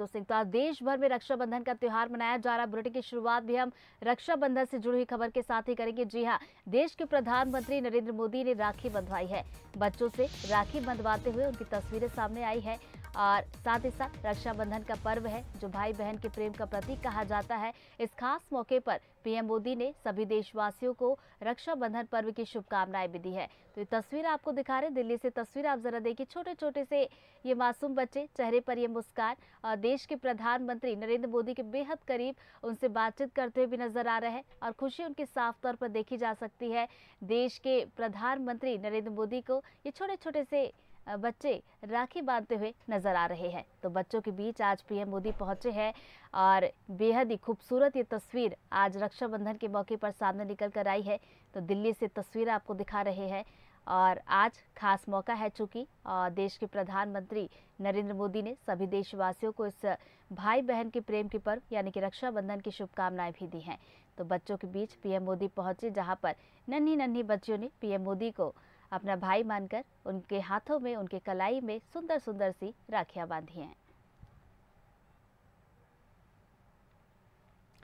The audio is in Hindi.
तो सिंह तो आज देश भर में रक्षाबंधन का त्यौहार मनाया जा रहा है बुलेटिन की शुरुआत भी हम रक्षाबंधन से जुड़ी हुई खबर के साथ ही करेंगे जी हाँ देश के प्रधानमंत्री नरेंद्र मोदी ने राखी बंधवाई है बच्चों से राखी बंधवाते हुए उनकी तस्वीरें सामने आई है और साथ ही साथ रक्षाबंधन का पर्व है जो भाई बहन के प्रेम का प्रतीक कहा जाता है इस खास मौके पर पीएम मोदी ने सभी देशवासियों को रक्षाबंधन पर्व की शुभकामनाएं भी दी है तो ये तस्वीर आपको दिखा रहे दिल्ली से तस्वीर आप जरा देखिए छोटे छोटे से ये मासूम बच्चे चेहरे पर ये मुस्कान और देश के प्रधानमंत्री नरेंद्र मोदी के बेहद करीब उनसे बातचीत करते हुए भी नजर आ रहे हैं और खुशी उनकी साफ तौर पर देखी जा सकती है देश के प्रधानमंत्री नरेंद्र मोदी को ये छोटे छोटे से बच्चे राखी बांधते हुए नजर आ रहे हैं तो बच्चों के बीच आज पीएम मोदी पहुंचे हैं और बेहद ही खूबसूरत ये तस्वीर आज रक्षाबंधन के मौके पर सामने निकल कर आई है तो दिल्ली से तस्वीर आपको दिखा रहे हैं और आज खास मौका है चूँकि देश के प्रधानमंत्री नरेंद्र मोदी ने सभी देशवासियों को इस भाई बहन के प्रेम के पर्व यानी कि रक्षाबंधन की शुभकामनाएं भी दी हैं तो बच्चों के बीच पीएम मोदी पहुंचे जहां पर नन्ही नन्ही बच्चियों ने पीएम मोदी को अपना भाई मानकर उनके हाथों में उनके कलाई में सुंदर सुंदर सी राखियाँ बांधी हैं